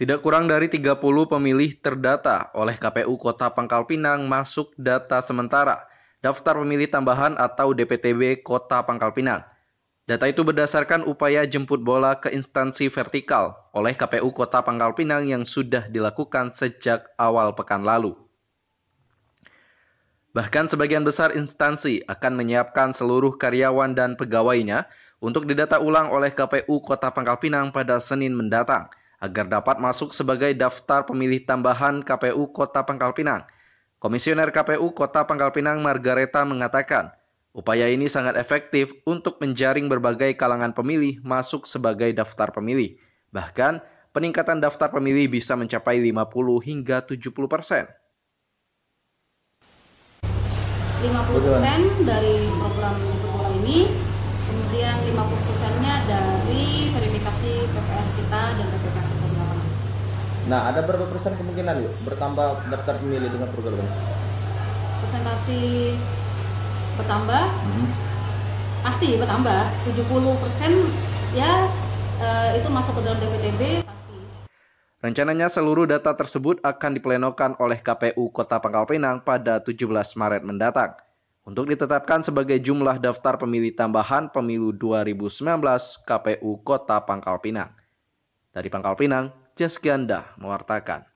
Tidak kurang dari 30 pemilih terdata oleh KPU Kota Pangkal Pinang masuk data sementara Daftar Pemilih Tambahan atau DPTB Kota Pangkal Pinang. Data itu berdasarkan upaya jemput bola ke instansi vertikal oleh KPU Kota Pangkal Pinang yang sudah dilakukan sejak awal pekan lalu. Bahkan sebagian besar instansi akan menyiapkan seluruh karyawan dan pegawainya untuk didata ulang oleh KPU Kota Pangkal Pinang pada Senin mendatang – agar dapat masuk sebagai daftar pemilih tambahan KPU Kota Pangkal Pinang. Komisioner KPU Kota Pangkal Pinang Margareta mengatakan, upaya ini sangat efektif untuk menjaring berbagai kalangan pemilih masuk sebagai daftar pemilih. Bahkan, peningkatan daftar pemilih bisa mencapai 50 hingga 70 persen. 50 persen dari program ini, kemudian 50 persennya dari Nah, ada berapa persen kemungkinan yuk bertambah daftar pemilih dengan program ini? Presentasi bertambah, hmm. pasti bertambah. 70 persen ya eh, itu masuk ke dalam DPTB pasti. Rencananya seluruh data tersebut akan diplenokan oleh KPU Kota Pangkal Pinang pada 17 Maret mendatang untuk ditetapkan sebagai jumlah daftar pemilih tambahan pemilu 2019 KPU Kota Pangkal Pinang. Dari Pangkal Pinang, Jaskianda mewartakan